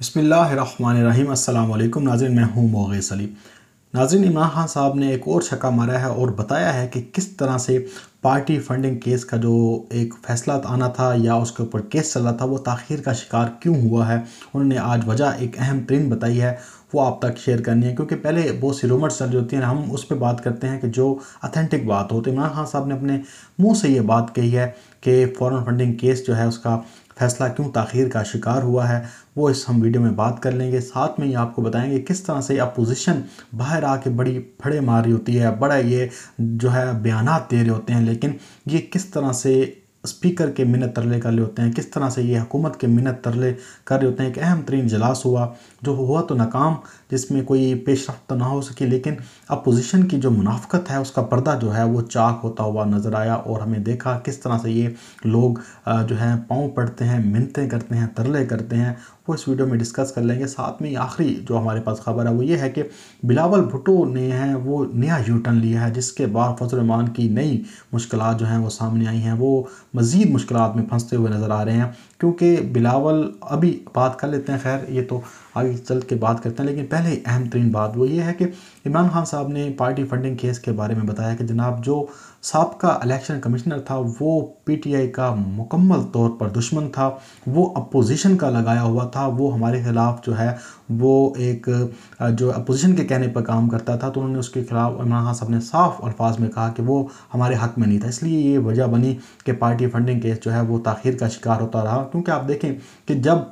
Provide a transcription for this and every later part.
बसमीम अल्लाम नाजरन मैं हूँ मोगे सलीम नाजिन इमरान खान साहब ने एक और छक्का मारा है और बताया है कि किस तरह से पार्टी फंडिंग केस का जो एक फैसला आना था या उसके ऊपर केस चल रहा था वो ताखिर का शिकार क्यों हुआ है उन्होंने आज वजह एक अहम तरीन बताई है वो आप तक शेयर करनी है क्योंकि पहले बहुत सी रूमर्स चल रही होती हैं हम उस पर बात करते हैं कि जो अथेंटिक बात हो तो इमरान खान साहब ने अपने मुँह से ये बात कही है कि फ़ॉरन फंडिंग केस जो है उसका फैसला क्यों ताखिर का शिकार हुआ है वो इस हम वीडियो में बात कर लेंगे साथ में ही आपको बताएंगे किस तरह से अपोजिशन बाहर आके बड़ी फड़े मार रही होती है बड़ा ये जो है बयान दे रहे होते हैं लेकिन ये किस तरह से स्पीकर के मिनत तरले कर रहे होते हैं किस तरह से ये हुकूमत के मिनत तरले कर रहे होते हैं एक अहम तरीन इजलास हुआ जो हुआ तो नाकाम जिसमें कोई रफ्त तो ना हो सकी लेकिन अपोजिशन की जो मुनाफ्त है उसका पर्दा जो है वो चाक होता हुआ नज़र आया और हमें देखा किस तरह से ये लोग जो हैं पाँव पड़ते हैं मिनतें करते हैं तरले करते हैं वो इस वीडियो में डिस्कस कर लेंगे साथ में आखिरी जो हमारे पास खबर है वो ये है कि बिलावल भुटो ने है वो नया यूटर्न लिया है जिसके बाद फजलरमान की नई मुश्किल जो हैं वो सामने आई हैं वो मज़ीद मुश्किल में फंसते हुए नज़र आ रहे हैं क्योंकि बिलावल अभी बात कर लेते हैं खैर ये तो आगे चल के बात करते हैं लेकिन पहले अहम तरीन बात वो ये है कि इमरान खान साहब ने पार्टी फंडिंग केस के बारे में बताया कि जनाब जो सबका इलेक्शन कमिश्नर था वो पीटीआई का मुकम्मल तौर पर दुश्मन था वो अपोजिशन का लगाया हुआ था वो हमारे ख़िलाफ़ जो है वो एक जो अपोजिशन के कहने पर काम करता था तो उन्होंने उसके खिलाफ इमरान खान साहब ने साफ अल्फाज में कहा कि वो हमारे हक में नहीं था इसलिए ये वजह बनी कि पार्टी फंडिंग केस जो है वो ताखिर का शिकार होता रहा क्योंकि आप देखें कि जब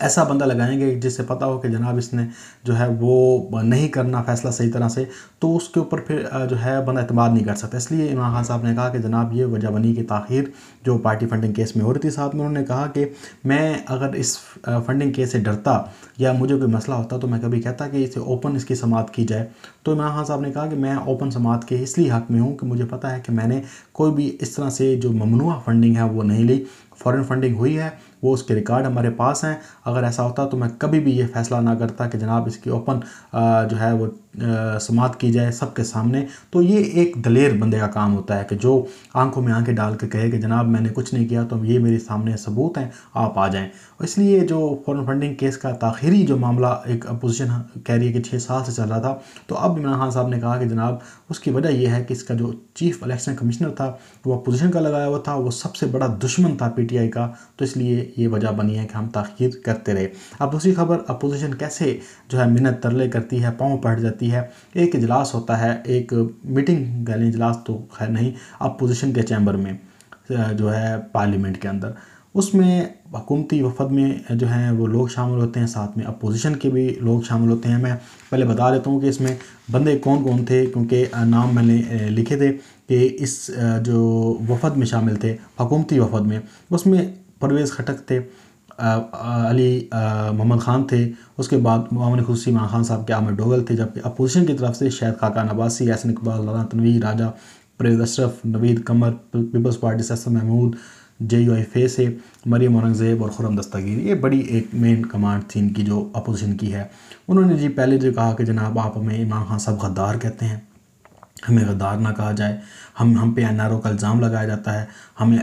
ऐसा बंदा लगाएंगे जिससे पता हो कि जनाब इसने जो है वो नहीं करना फैसला सही तरह से तो उसके ऊपर फिर जो है बंदा अतमाद नहीं कर सकता इसलिए इमरान खान साहब ने कहा कि जनाब ये वजह बनी की ताखिर जो पार्टी फंडिंग केस में हो रही थी साथ में उन्होंने कहा कि मैं अगर इस फंडिंग केस से डरता या मुझे कोई मसला होता तो मैं कभी कहता कि इसे ओपन इसकी समात की जाए तो इमरान खान साहब ने कहा कि मैं ओपन समात के इसलिए हक में हूँ कि मुझे पता है कि मैंने कोई भी इस तरह से जो ममनुआ फंडिंग है वो नहीं ली फ़ॉरन फंडिंग हुई है वो उसके रिकॉर्ड हमारे पास हैं अगर ऐसा होता तो मैं कभी भी ये फैसला ना करता कि जनाब इसकी ओपन जो है वो समाप्त की जाए सबके सामने तो ये एक दलेर बंदे का काम होता है कि जो आंखों में आंखें डाल के कहे कि जनाब मैंने कुछ नहीं किया तो ये मेरे सामने सबूत हैं आप आ जाएं और इसलिए जो फॉरन फंडिंग केस का ताखिरी जो मामला एक अपोजिशन कह रही है कि छः साल से चल रहा था तो अब इमरान खान साहब ने कहा कि जनाब उसकी वजह यह है कि इसका जो चीफ इलेक्शन कमिश्नर था वो अपोजिशन का लगाया हुआ था वो सबसे बड़ा दुश्मन था पी का तो इसलिए ये वजह बनी है कि हम ताखीर करते रहे अब दूसरी खबर अपोजिशन कैसे जो है मिन्नत तरले करती है पाँव पहट जाती रहती है एक इजलास होता है एक मीटिंग कह लें इजलास तो खैर नहीं अपोजिशन के चैम्बर में जो है पार्लियामेंट के अंदर उसमें हुकूमती वफद में जो हैं वो लोग शामिल होते हैं साथ में अपोजिशन के भी लोग शामिल होते हैं मैं पहले बता देता हूँ कि इसमें बंदे कौन कौन थे क्योंकि नाम मैंने लिखे थे कि इस जो वफद में शामिल थे हकूमती वफद में उसमें परवेज़ खटक थे अली मोहम्मद ख़ान थे उसके बाद मोहम्मद खुशी इमरान खान साहब के आमिर डोगल थे जबकि अपोजिशन की तरफ से शायद खाका नवासी यासिन इकबाल राना तनवीर राजा परवेज अशरफ नवीद कमर पीपल्स पार्टी से Mahmood J U I face है मरियम औरंगजेब और खुरम दस्तगीर ये बड़ी एक मेन कमांड थी इनकी जो अपोजिशन की है उन्होंने जी पहले जो कहा कि जनाब आप हमें इमरान खान साहब गद्दार कहते हैं हमें गद्दार ना कहा जाए हम हम पे एन आर ओ का इल्ज़ाम लगाया जाता है हमें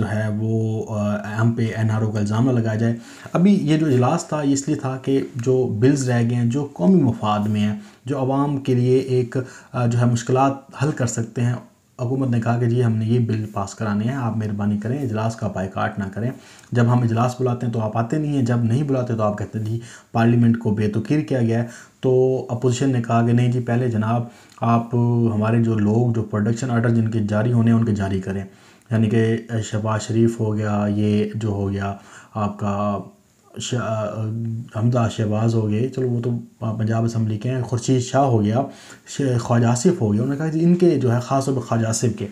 जो है वो हम पे एन आर ओ का इल्ज़ाम ना लगाया जाए अभी ये जो इजलास था ये इसलिए था कि जो बिल्स रह गए हैं जो कौमी मफाद में हैं जो आवाम के लिए एक जो है मुश्किल हल कर सकते हैं हुकूमत ने कहा कि जी हमने ये बिल पास कराने हैं आप मेहरबानी करें इजलास का बाइकाट ना करें जब हम इजलास बुलाते हैं तो आप आते नहीं हैं जब नहीं बुलाते तो आप कहते हैं जी पार्लियामेंट को बेतुकीर किया गया है तो अपोजिशन ने कहा कि नहीं जी पहले जनाब आप हमारे जो लोग जो प्रोडक्शन आर्डर जिनके जारी होने हैं उनके जारी करें यानी कि शहबाज शरीफ हो गया ये जो हो गया आपका हमदा शहबाज हो गए चलो वो तो पंजाब असम्बली के हैं खुर्शीद शाह हो गया ख्वाजा आसिफ हो गया उन्होंने कहा कि इनके जो है ख़ास तौर पर ख्वाजा आसिफ के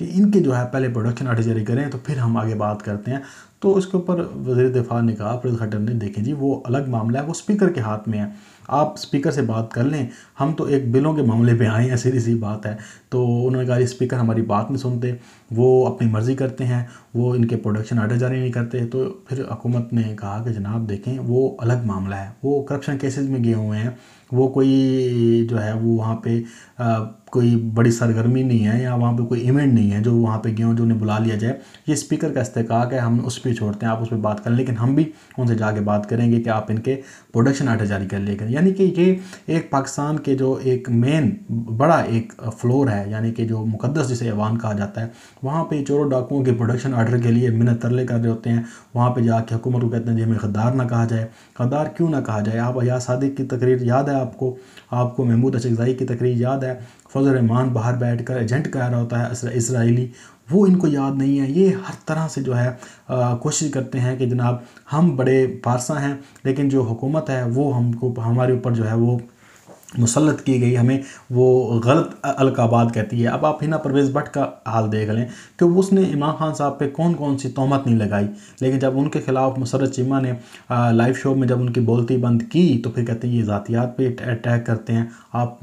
कि इनके जो है पहले प्रोडक्शन आर्टिस्ट जारी करें तो फिर हम आगे बात करते हैं तो उसके ऊपर वजी दिफा ने कहा अफरद खटर ने देखें जी वो अलग मामला है वो स्पीकर के हाथ में है आप स्पीकर से बात कर लें हम तो एक बिलों के मामले पे आए हैं सीधी सी बात है तो उन्होंने कहा स्पीकर हमारी बात नहीं सुनते वो अपनी मर्ज़ी करते हैं वो इनके प्रोडक्शन आर्डर जारी नहीं करते तो फिर हुकूमत ने कहा कि जनाब देखें वो अलग मामला है वो करप्शन केसेज में गए हुए हैं वो कोई जो है वो वहाँ पे आ, कोई बड़ी सरगर्मी नहीं है या वहाँ पे कोई इवेंट नहीं है जो वहाँ पे गए जो उन्हें बुला लिया जाए ये स्पीकर का इस्तेकाक है हम उस पर छोड़ते हैं आप उस पर बात करें लेकिन हम भी उनसे जाके बात करेंगे कि आप इनके प्रोडक्शन आर्डर जारी कर लेकर यानी कि ये एक पाकिस्तान के जो एक मेन बड़ा एक फ्लोर है यानी कि जो मुकदस जिसे ऐवान कहा जाता है वहाँ पर चोरों डाकुओं के प्रोडक्शन आर्डर के लिए मिनत तरले कर रहे होते हैं वहाँ पर जाके हुकूमत को कहते हैं जी हमें गद्दार ना कहा जाए गद्दार क्यों ना कहा जाए आप अयाज सादिक की तकरीर याद है आपको आपको महमूद अशकज़ाई की तकरीर याद है फजल रहमान बाहर बैठ कर एजेंट कह रहा होता है इसराइली वो इनको याद नहीं है ये हर तरह से जो है कोशिश करते हैं कि जनाब हम बड़े पारसा हैं लेकिन जो हुकूमत है वो हमको हमारे ऊपर जो है वो मुसलत की गई हमें वो गलत अलकाबाद कहती है अब आप हिना परवेज़ भट्ट का हाल देख लें कि उसने इमरान खान साहब पे कौन कौन सी तोहमत नहीं लगाई लेकिन जब उनके ख़िलाफ़ मुसरत चीमा ने लाइव शो में जब उनकी बोलती बंद की तो फिर कहते हैं ये ज़ातियात पे अटैक करते हैं आप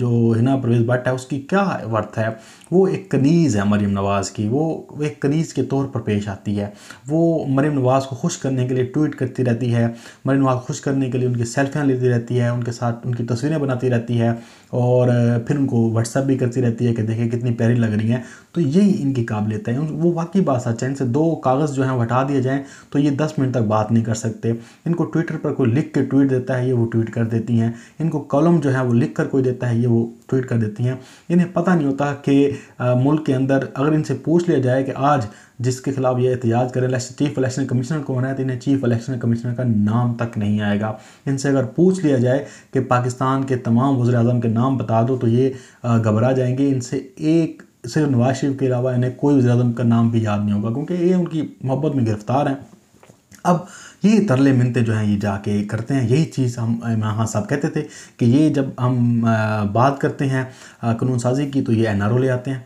जो हिना परवेज़ भट्ट है उसकी क्या वर्थ है वो एक कनीज़ है मरीम नवाज़ की वो एक कनीज़ के तौर पर पेश आती है वो मरीम नवाज़ को खुश करने के लिए ट्वीट करती रहती है मरीम नवाज़ खुश करने के लिए उनकी सेल्फियाँ लेती रहती है उनके साथ उनकी तस्वीरें बनाती रहती है और फिर उनको व्हाट्सअप भी करती रहती है कि देखें कितनी प्यारी लग रही हैं तो यही इनकी काबिलियत है वो वाकई बात सच है इनसे दो कागज़ जो हैं हटा दिए जाएँ तो ये दस मिनट तक बात नहीं कर सकते इनको ट्विटर पर कोई लिख के ट्वीट देता है ये वो ट्वीट कर देती हैं इनको कॉलम जो है वो लिख कर कोई देता है ये वो ट्वीट कर देती हैं इन्हें पता नहीं होता कि मुल्क के अंदर अगर इनसे पूछ लिया जाए कि आज जिसके खिलाफ ये एहतियात करें चीफ इलेक्शन कमिश्नर कौन है तो इन्हें चीफ इलेक्शन कमिश्नर का नाम तक नहीं आएगा इनसे अगर पूछ लिया जाए कि पाकिस्तान के तमाम वजी अजम के नाम बता दो तो ये घबरा जाएंगे इनसे एक सिर्फ नवाज शरीफ के अलावा इन्हें कोई वजी अजम का नाम भी याद नहीं होगा क्योंकि ये उनकी मोहब्बत में गिरफ्तार हैं अब ये तरले मिनते जो हैं ये जाके करते हैं यही चीज़ हम इमरान हाँ साहब कहते थे कि ये जब हम बात करते हैं कानून साजी की तो ये एन ले आते हैं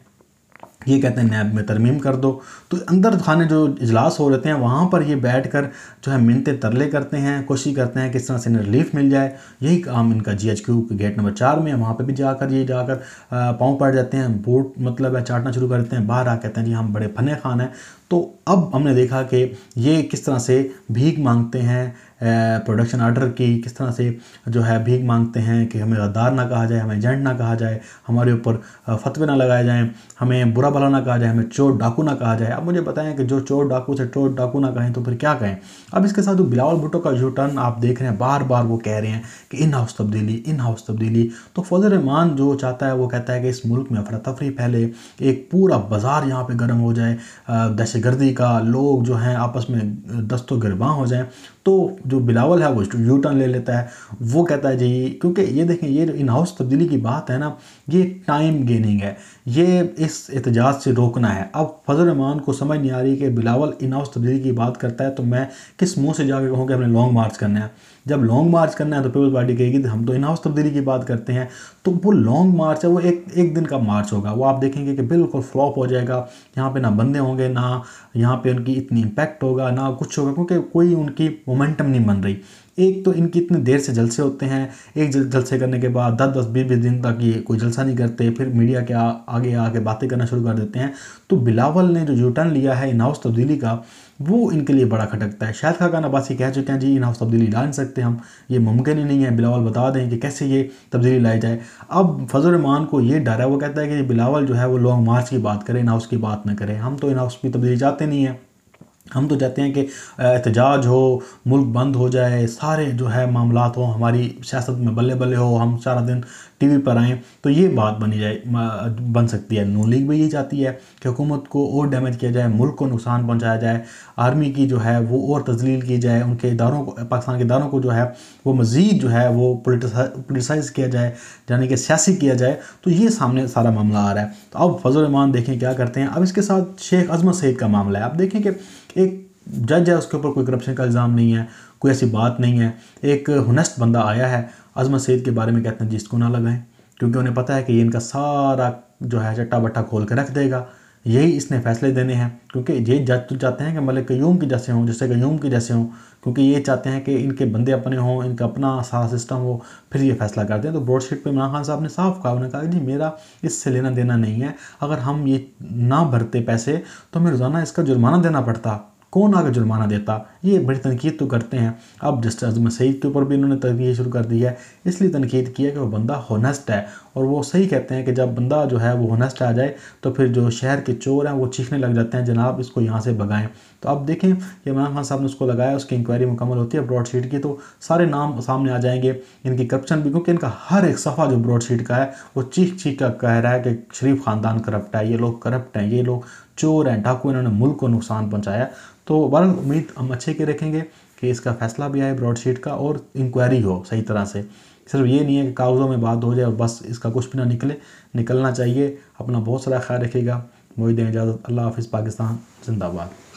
ये कहते हैं नैब में तरमीम कर दो तो अंदर खाने जो इजलास हो रहे हैं वहाँ पर ये बैठ कर जो है मिनते तरले करते हैं कोशिश करते हैं किस तरह से इन्हें रिलीफ मिल जाए यही काम इनका जी एच क्यू के गेट नंबर चार में वहाँ पर भी जाकर ये जाकर पाँव पड़ जाते हैं बोट मतलब है चाटना शुरू कर देते हैं बाहर आ कहते हैं जी हम बड़े फने खान हैं तो अब हमने देखा कि ये किस तरह से भीख मांगते हैं प्रोडक्शन आर्डर की किस तरह से जो है भीख मांगते हैं कि हमें गद्दार ना कहा जाए हमें एजेंट ना कहा जाए हमारे ऊपर फतवे ना लगाए जाएं हमें बुरा भला ना कहा जाए हमें चोर डाकू ना कहा जाए अब मुझे बताएं कि जो चोर डाकू से चोर डाकू ना कहें तो फिर क्या कहें अब इसके साथ बिलावल भुट्टो का जो टर्न आप देख रहे हैं बार बार वो कह रहे हैं कि इन हाउस तब्दीली इन हाउस तब्दीली तो फौज रहमान जो चाहता है वो कहता है कि इस मुल्क में अफरा तफरी फैले एक पूरा बाज़ार यहाँ पर गर्म हो जाए दहशत गर्दी का लोग जो हैं आपस में दस्तों गिरबाँ हो जाएं तो जो बिलावल है वो यू टर्न ले लेता है वो कहता है जी क्योंकि ये देखें ये इन हाउस तब्दीली की बात है ना ये टाइम गेनिंग है ये इस एहतजाज से रोकना है अब फजल रहमान को समझ नहीं आ रही कि बिलावल इन हाउस तब्दीली की बात करता है तो मैं किस मुँह से जाकर कहूँ कि हमने लॉन्ग मार्च करना है जब लॉन्ग मार्च करना है तो पीपल्स पार्टी कहेगी तो हम तो इन हाउस तब्दीली की बात करते हैं तो वो लॉन्ग मार्च है वो एक एक दिन का मार्च होगा वो आप देखेंगे कि बिल्कुल फ्लॉप हो जाएगा यहाँ पे ना बंदे होंगे ना यहाँ पे उनकी इतनी इम्पैक्ट होगा ना कुछ होगा क्योंकि कोई उनकी मोमेंटम नहीं बन रही एक तो इनके इतने देर से जलसे होते हैं एक जलसे करने के बाद दस दस बीस बीस दिन तक ये कोई जलसा नहीं करते फिर मीडिया के आ, आगे आके बातें करना शुरू कर देते हैं तो बिलावल ने जो यूटर्न लिया है इन हाउस तब्दीली का वो इनके लिए बड़ा खटकता है शायद खाकान अब्बासी कह चुके हैं जी इन हाउस तब्दीली ला नहीं सकते हम ये मुमकिन ही नहीं है बिलावल बता दें कि कैसे ये तब्दीली लाई जाए अब फजल रमान को ये डर है वो कहता है कि बिलावल जो है वो लॉन्ग मार्च की बात करें इन हाउस की बात ना करें हम तो इन हाउस की तब्दीली चाहते नहीं हैं हम तो चाहते हैं कि एहतजाज हो मुल्क बंद हो जाए सारे जो है मामला हो हमारी सियासत में बल्ले बल्ले हो हम सारा दिन टी वी पर आएँ तो ये बात बनी जाए बन सकती है नू लीग भी ये चाहती है कि हुकूमत को और डैमेज किया जाए मुल्क को नुकसान पहुँचाया जाए आर्मी की जो है वो और तजलील की जाए उनके इदारों को पाकिस्तान के इदारों को जो है वो मज़ीद जो है वो पोलिटिसाइज किया जाए यानी कि सियासी किया जाए तो ये सामने सारा मामला आ रहा है तो अब फजल रमान देखें क्या करते हैं अब इसके साथ शेख अजमत सईद का मामला है आप देखें कि एक जज है उसके ऊपर कोई करप्शन का इल्ज़ाम नहीं है कोई ऐसी बात नहीं है एक हुनस्ट बंदा आया है अजमत सैद के बारे में कहते हैं जिसको ना लगाएं क्योंकि उन्हें पता है कि ये इनका सारा जो है चट्टा बट्टा खोल कर रख देगा यही इसने फैसले देने हैं क्योंकि ये जज तो चाहते हैं कि मलिक क्यूम के जैसे हों जैसे क्यूम के जैसे हों क्योंकि ये चाहते हैं कि इनके बंदे अपने हों इनका अपना सारा सिस्टम हो फिर ये फैसला करते हैं तो ब्रॉडशीट पर इमरान खान साहब ने साफ कहा उन्होंने कहा जी मेरा इससे लेना देना नहीं है अगर हम ये ना भरते पैसे तो हमें रोज़ाना इसका जुर्माना देना पड़ता कौन आकर जुर्माना देता ये बड़ी तनकीद तो करते हैं अब जस्टिस अजम सईद के ऊपर भी इन्होंने तनकीद शुरू कर दी है इसलिए तनकीद की है कि वो बंदा होनेस्ट है और वो सही कहते हैं कि जब बंदा जो है वो होनेस्ट आ जाए तो फिर जो शहर के चोर हैं वो चीखने लग जाते हैं जनाब इसको यहाँ से भगाएं तो अब देखें कि इमरान खान साहब ने उसको लगाया उसकी इंक्वायरी मुकम्मल होती है ब्रॉड शीट की तो सारे नाम सामने आ जाएंगे इनकी करप्शन भी क्योंकि इनका हर एक सफ़ा जो ब्रॉड शीट का है वो चीख चीख का कह रहा है कि शरीफ ख़ानदान करप्ट है ये लोग करप्ट हैं ये लोग चोर हैं डाकू इन्होंने मुल्क को नुकसान पहुँचाया तो बहरहाल उम्मीद हम अच्छे अच्छे के रखेंगे कि इसका फैसला भी आए ब्रॉडशीट का और इंक्वायरी हो सही तरह से सिर्फ ये नहीं है कि कागज़ों में बात हो जाए और बस इसका कुछ भी ना निकले निकलना चाहिए अपना बहुत सारा ख्याल रखेगा मोहित इजाज़त अल्लाह हाफिज़ पाकिस्तान जिंदाबाद